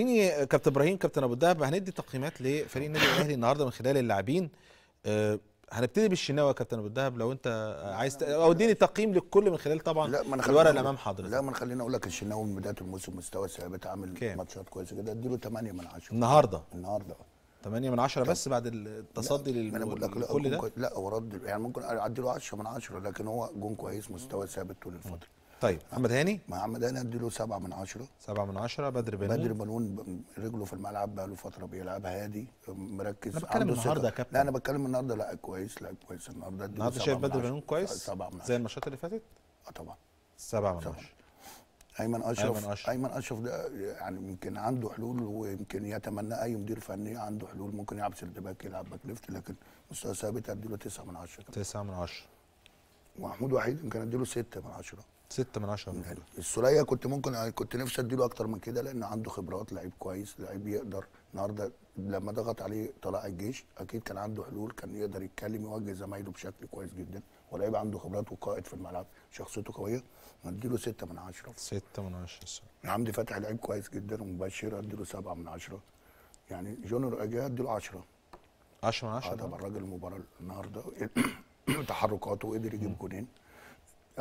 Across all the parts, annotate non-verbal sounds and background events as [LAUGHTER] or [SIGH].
خليني كابتن ابراهيم كابتن ابو الدهب هندي تقييمات لفريق النادي الاهلي النهارده من خلال اللاعبين آه، هنبتدي بالشناوي يا كابتن ابو الدهب لو انت عايز ت... او اديني تقييم للكل من خلال طبعا الورقه اللي امام حضرتك لا ما انا خليني اقول لك الشناوي من بدايه الموسم مستوى ثابت عامل ماتشات كويسه كده اديله 8 من 10 النهارده النهارده 8 من 10 بس بعد التصدي لل كل ده لا هو رد يعني ممكن اديله 10 من 10 لكن هو جون كويس مستوى ثابت طول الفتره طيب محمد هاني محمد هاني اديله سبعة من عشرة سبعة من عشرة بدر بنون بدر بنون رجله في الملعب بقى له فترة بيلعبها هادي مركز انا بتكلم النهارده يا كابتن لا انا بتكلم النهارده لا كويس لا كويس النهارده النهارده شايف بدر بنون كويس سبعة من عشرة زي الماتشات اللي فاتت؟ اه طبعا سبعة من عشرة ايمن اشرف ايمن اشرف ده يعني يمكن عنده حلول ويمكن يتمنى اي مدير فني عنده حلول ممكن يلعب سيرد باك يلعب باك ليفت لكن مستوى ثابت اديله 9 من 10 9 من 10 محمود وحيد يمكن اديله 6 من 10 6 من 10 من السوليه كنت ممكن كنت نفسي اديله اكتر من كده لان عنده خبرات لعيب كويس لعيب يقدر النهارده لما ضغط عليه طلائع الجيش اكيد كان عنده حلول كان يقدر يتكلم يوجه زمايله بشكل كويس جدا ولعيب عنده خبرات وقائد في الملعب شخصيته قويه نديله 6 من 10 6 من 10 حمدي فتحي لعيب كويس جدا ومبشر اديله 7 من 10 يعني جونر اجي اديله 10 10 من 10 آه طبعا الراجل المباراه النهارده [CLEARS THROAT] [CLEARS THROAT] تحركاته وقدر يجيب جونين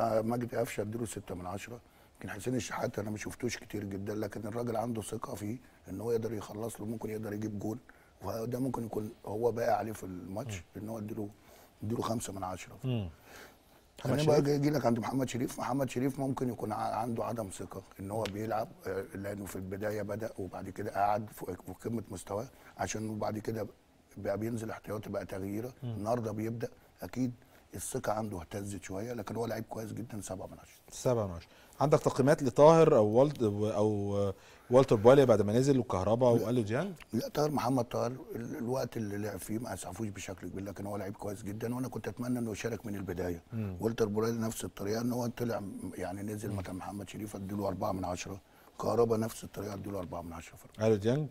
آه، مجدي قفشه اديله 6 من 10 يمكن حسين الشحات انا ما شفتوش كتير جدا لكن الراجل عنده ثقه فيه ان هو يقدر يخلص له ممكن يقدر يجيب جون وده ممكن يكون هو باقي عليه في الماتش ان هو اديله اديله 5 من 10 انا بقى اجي لك عند محمد شريف محمد شريف ممكن يكون عنده عدم ثقه ان هو بيلعب آه، لانه في البدايه بدا وبعد كده قعد في قمه مستواه عشان بعد كده بقى بينزل احتياطي بقى تغييره النهارده بيبدا اكيد الثقه عنده اهتزت شويه لكن هو لعيب كويس جدا 7 من 10 7 من 10 عندك تقييمات لطاهر او والد او والتر بواليا بعد ما نزل وكهرباء والو ديانج لا طاهر محمد طاهر الوقت اللي لعب فيه ما اسعفوش بشكل كبير لكن هو لعيب كويس جدا وانا كنت اتمنى انه يشارك من البدايه والتر بواليا نفس الطريقه ان هو طلع يعني نزل مكان محمد شريف اديله 4 من 10 كهرباء نفس الطريقه اديله 4 من 10 الو ديانج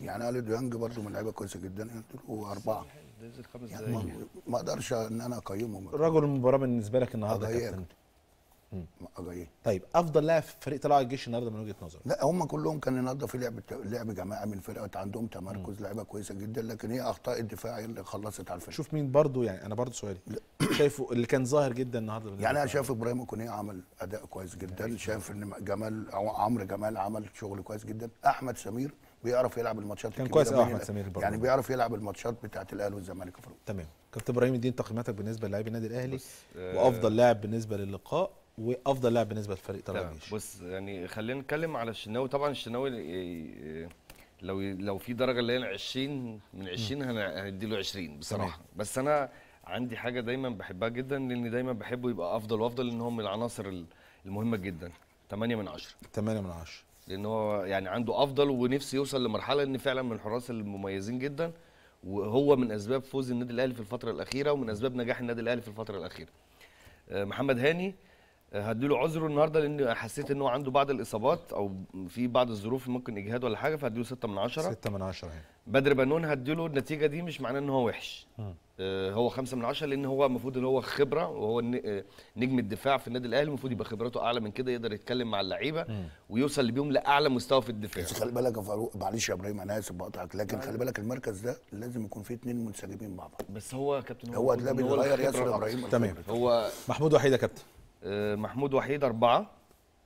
يعني اليو ديانج برضه من لعيبه كويسه جدا يعني له اربعه يعني ما اقدرش ان انا اقيمهم رجل المباراه بالنسبه لك النهارده يا كابتن طيب افضل لاعب في فريق طلائع الجيش النهارده من وجهه نظرك لا هم كلهم كان النهارده في لعب لعب جماعه من فرقه عندهم تمركز لعيبه كويسه جدا لكن هي اخطاء الدفاع اللي خلصت على الفريق شوف مين برضه يعني انا برضه سؤالي شايفه اللي كان ظاهر جدا النهارده يعني انا شايف ابراهيم كوني عمل اداء كويس جدا شايف ان جمال عمرو جمال عمل شغل كويس جدا احمد سمير بيعرف يلعب الماتشات كان كويس قوي احمد سمير برضه يعني بيعرف يلعب الماتشات بتاعه الاهلي والزمالك فرق تمام كابتن ابراهيم اديني تقييماتك بالنسبه للاعبي النادي الاهلي آه، وافضل لاعب بالنسبه للقاء وافضل لاعب بالنسبه لفريق طرابلس بص يعني خلينا نتكلم على الشناوي طبعا الشناوي آه، آه، لو لو في درجه اللي هي 20 من 20 هنديله 20 بصراحه تمام. بس انا عندي حاجه دايما بحبها جدا لان دايما بحبه يبقى افضل وافضل لان هو من العناصر المهمه جدا 8 من 10 8 من 10 لان هو يعني عنده افضل ونفسي يوصل لمرحله ان فعلا من الحراس المميزين جدا وهو من اسباب فوز النادي الاهلي في الفتره الاخيره ومن اسباب نجاح النادي الاهلي في الفتره الاخيره آه، محمد هاني هديله عذره النهارده لان حسيت ان هو عنده بعض الاصابات او في بعض الظروف ممكن اجهاد ولا حاجه فهديله 6 من 10 6 من 10 يعني. بدر بنون هديله النتيجه دي مش معناه ان هو وحش آه هو 5 من 10 لان هو المفروض ان هو خبره وهو آه، نجم الدفاع في النادي الاهلي المفروض يبقى خبراته اعلى من كده يقدر يتكلم مع اللعيبه ويوصل بيهم لاعلى مستوى في الدفاع بس خلي بالك يا فاروق معلش يا ابراهيم انا اسف بقطعك لكن خلي بالك المركز ده لازم يكون فيه اثنين منسجمين مع بعض بس هو كابتن هو هو هتلاقيه بيغير ياسر ابراهيم تمام هو محمود وحيد يا كابتن آه، محمود وحيد أربعة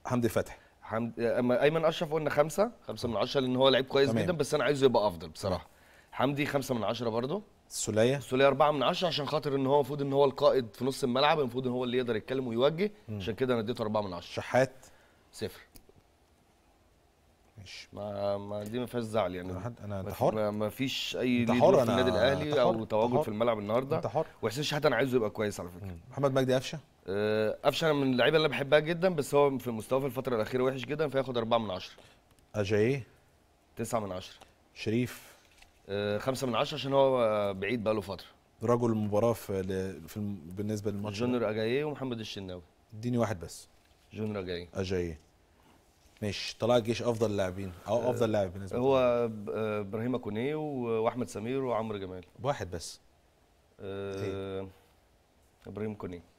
حمدي فتحي حمد... آه، أيمن أشرف قلنا خمسة خمسة من عشرة لأن هو لعيب كويس جدا بس أنا عايزه يبقى أفضل بصراحة حمدي خمسة من عشرة برضه السوليه السوليه أربعة من عشرة عشان خاطر ان هو المفروض ان هو القائد في نص الملعب المفروض ان هو اللي يقدر يتكلم ويوجه م. عشان كده انا اديته أربعة من عشرة شحات صفر ماشي ما ما دي ما فيهاش زعل يعني انا حد انا حر ما فيش اي حر في النادي الاهلي او تواجد في الملعب النهارده وحسين شحات انا عايزه يبقى كويس على فكره محمد مجدي قفشه آه، قفشه انا من اللعيبه اللي انا بحبها جدا بس هو في مستواه في الفتره الاخيره وحش جدا فياخد 4 من 10 اجاي 9 من 10 شريف 5 آه، من 10 عشان هو بعيد بقاله فتره رجل المباراه في, في الم... بالنسبه للماتش جونر اجاي إيه ومحمد الشناوي اديني واحد بس جونر اجاي إيه. اجاي إيه. ماشي طلع الجيش افضل لاعبين او آه، افضل لاعب بالنسبه هو ابراهيم اكوني واحمد سمير وعمرو جمال واحد بس أه ابراهيم كوني